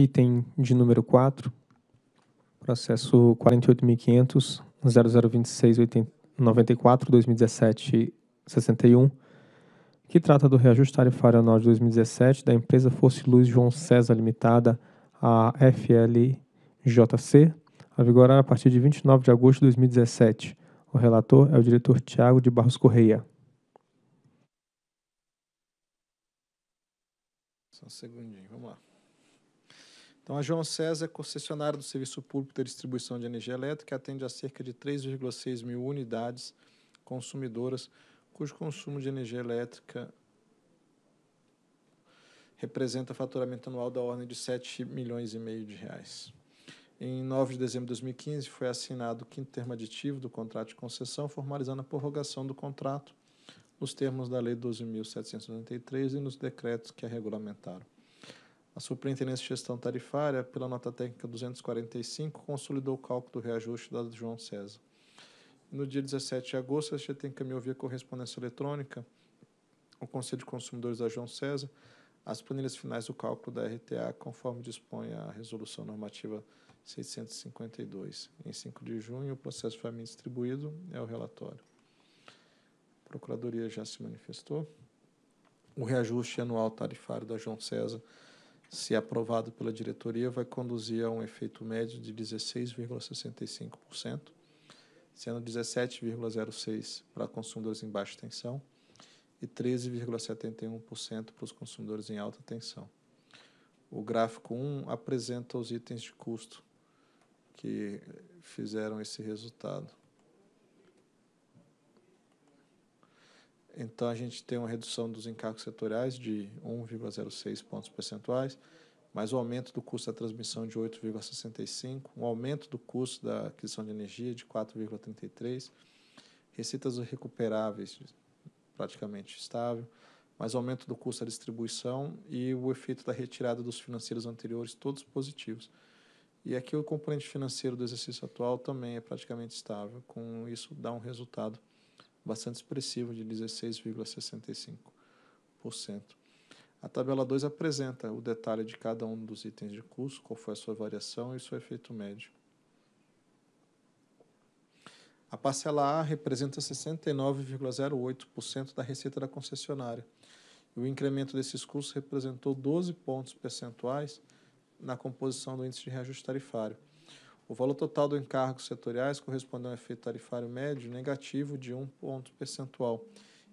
Item de número 4, processo 48.500.0026.94.2017.61, que trata do reajuste tarifário anual de 2017 da empresa Fosse Luz João César Limitada, a FLJC, a vigorar a partir de 29 de agosto de 2017. O relator é o diretor Tiago de Barros Correia. Só um segundinho, vamos lá. Então, a João César é concessionária do Serviço Público de Distribuição de Energia Elétrica, que atende a cerca de 3,6 mil unidades consumidoras, cujo consumo de energia elétrica representa faturamento anual da ordem de 7 milhões e meio de reais. Em 9 de dezembro de 2015, foi assinado o quinto termo aditivo do contrato de concessão, formalizando a prorrogação do contrato nos termos da Lei 12.793 e nos decretos que a regulamentaram. A Superintendência de Gestão Tarifária, pela nota técnica 245, consolidou o cálculo do reajuste dado João César. No dia 17 de agosto, a CGT encaminhou via correspondência eletrônica ao Conselho de Consumidores da João César as planilhas finais do cálculo da RTA, conforme dispõe a Resolução Normativa 652. Em 5 de junho, o processo foi a mim distribuído, é o relatório. A Procuradoria já se manifestou. O reajuste anual tarifário da João César se aprovado pela diretoria, vai conduzir a um efeito médio de 16,65%, sendo 17,06% para consumidores em baixa tensão e 13,71% para os consumidores em alta tensão. O gráfico 1 apresenta os itens de custo que fizeram esse resultado. Então, a gente tem uma redução dos encargos setoriais de 1,06 pontos percentuais, mais o um aumento do custo da transmissão de 8,65, um aumento do custo da aquisição de energia de 4,33, receitas recuperáveis praticamente estável, mas aumento do custo da distribuição e o efeito da retirada dos financeiros anteriores, todos positivos. E aqui o componente financeiro do exercício atual também é praticamente estável, com isso dá um resultado bastante expressivo, de 16,65%. A tabela 2 apresenta o detalhe de cada um dos itens de custo, qual foi a sua variação e seu efeito médio. A parcela A representa 69,08% da receita da concessionária. o incremento desses custos representou 12 pontos percentuais na composição do índice de reajuste tarifário. O valor total do encargos setoriais correspondeu a um efeito tarifário médio negativo de 1 ponto percentual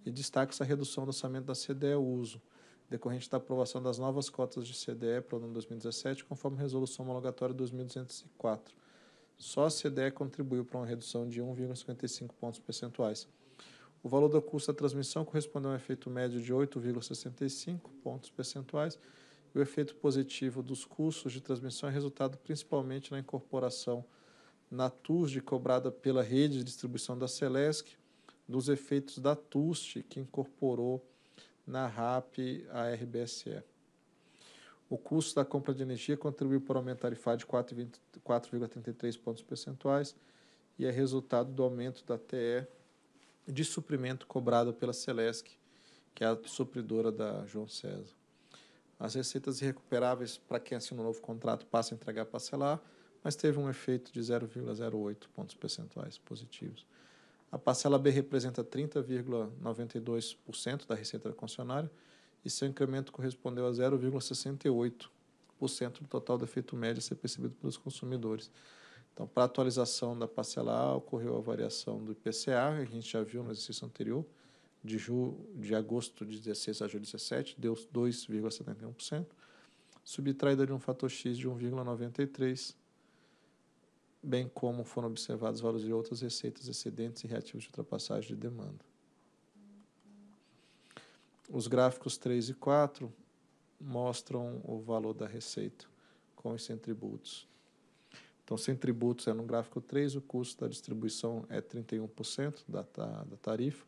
e destaca-se a redução do orçamento da CDE uso, decorrente da aprovação das novas cotas de CDE para o ano 2017, conforme Resolução Homologatória 2204. Só a CDE contribuiu para uma redução de 1,55 pontos percentuais. O valor do custo da transmissão correspondeu a um efeito médio de 8,65 pontos percentuais o efeito positivo dos custos de transmissão é resultado principalmente na incorporação na TUSD cobrada pela rede de distribuição da Celesc, dos efeitos da TUST que incorporou na RAP a RBSE. O custo da compra de energia contribuiu para aumentar tarifário de 4,33 pontos percentuais e é resultado do aumento da TE de suprimento cobrado pela Celesc, que é a supridora da João César. As receitas recuperáveis para quem assina um novo contrato passa a entregar parcelar, mas teve um efeito de 0,08 pontos percentuais positivos. A parcela B representa 30,92% da receita da concessionária e seu incremento correspondeu a 0,68% do total do efeito médio a ser percebido pelos consumidores. Então, para a atualização da parcela A, ocorreu a variação do IPCA, que a gente já viu no exercício anterior, de, ju, de agosto de 16 a julho de 17, deu 2,71%, subtraída de um fator X de 1,93%, bem como foram observados valores de outras receitas excedentes e reativos de ultrapassagem de demanda. Os gráficos 3 e 4 mostram o valor da receita com e sem tributos. Então, sem tributos é no gráfico 3, o custo da distribuição é 31% da, da, da tarifa,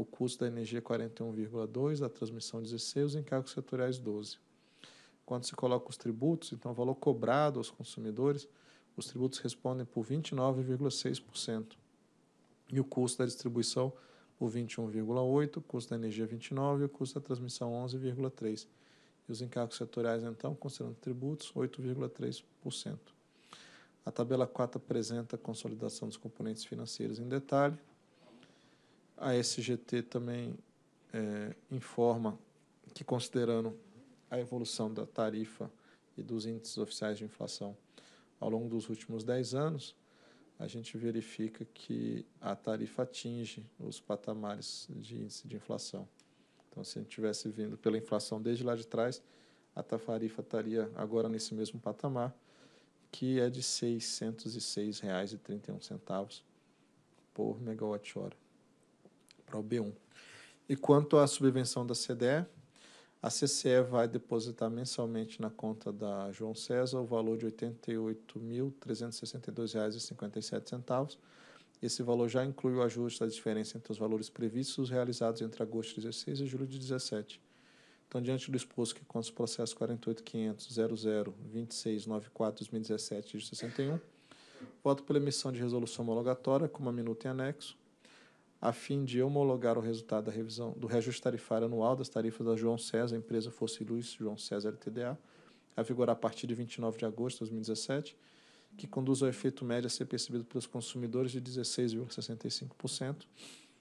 o custo da energia 41,2, é da transmissão 16, os encargos setoriais 12. Quando se coloca os tributos, então o valor cobrado aos consumidores, os tributos respondem por 29,6% e o custo da distribuição por 21,8%, o custo da energia 29% e o custo da transmissão 11,3%. E os encargos setoriais, então, considerando tributos, 8,3%. A tabela 4 apresenta a consolidação dos componentes financeiros em detalhe. A SGT também é, informa que, considerando a evolução da tarifa e dos índices oficiais de inflação ao longo dos últimos 10 anos, a gente verifica que a tarifa atinge os patamares de índice de inflação. Então, se a gente tivesse vindo pela inflação desde lá de trás, a tarifa estaria agora nesse mesmo patamar, que é de R$ 606,31 por megawatt-hora para o B1. E quanto à subvenção da CDE, a CCE vai depositar mensalmente na conta da João César o valor de R$ 88.362,57. Esse valor já inclui o ajuste da diferença entre os valores previstos realizados entre agosto de 16 e julho de 17. Então, diante do exposto que consta o processo 48.500.00.26.94.2017 de 61, voto pela emissão de resolução homologatória, com uma minuta em anexo, a fim de homologar o resultado da revisão do reajuste tarifário anual das tarifas da João César, empresa Fosse Luz João César LTDA, a vigorar a partir de 29 de agosto de 2017, que conduz ao efeito médio a ser percebido pelos consumidores de 16,65%,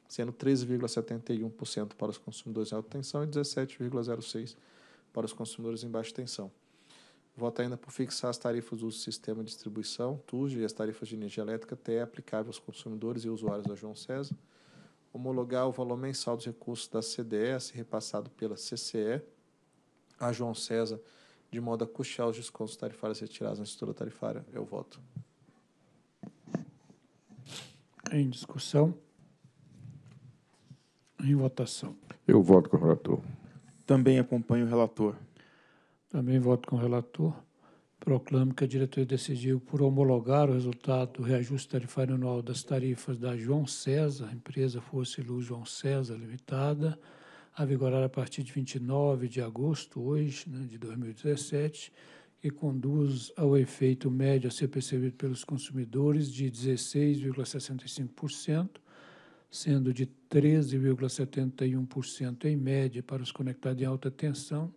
sendo 13,71% para os consumidores em alta tensão e 17,06% para os consumidores em baixa tensão. Vota ainda por fixar as tarifas do sistema de distribuição, TUSD, e as tarifas de energia elétrica até aplicáveis aos consumidores e usuários da João César, homologar o valor mensal dos recursos da CDS repassado pela CCE a João César, de modo a custear os descontos tarifários retirados na estrutura tarifária. Eu voto. Em discussão. Em votação. Eu voto com o relator. Também acompanho o relator. Também voto com o relator proclamo que a diretoria decidiu por homologar o resultado do reajuste tarifário anual das tarifas da João César, empresa Força Luz João César Limitada, a vigorar a partir de 29 de agosto, hoje, né, de 2017, que conduz ao efeito médio a ser percebido pelos consumidores de 16,65%, sendo de 13,71% em média para os conectados em alta tensão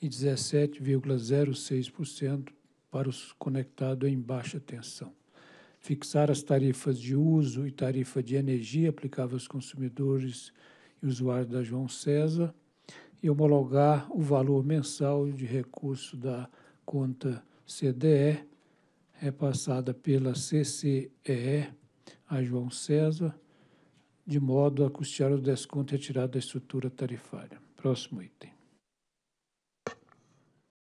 e 17,06% para os conectados em baixa tensão. Fixar as tarifas de uso e tarifa de energia aplicável aos consumidores e usuários da João César e homologar o valor mensal de recurso da conta CDE repassada pela CCEE a João César, de modo a custear o desconto retirado da estrutura tarifária. Próximo item.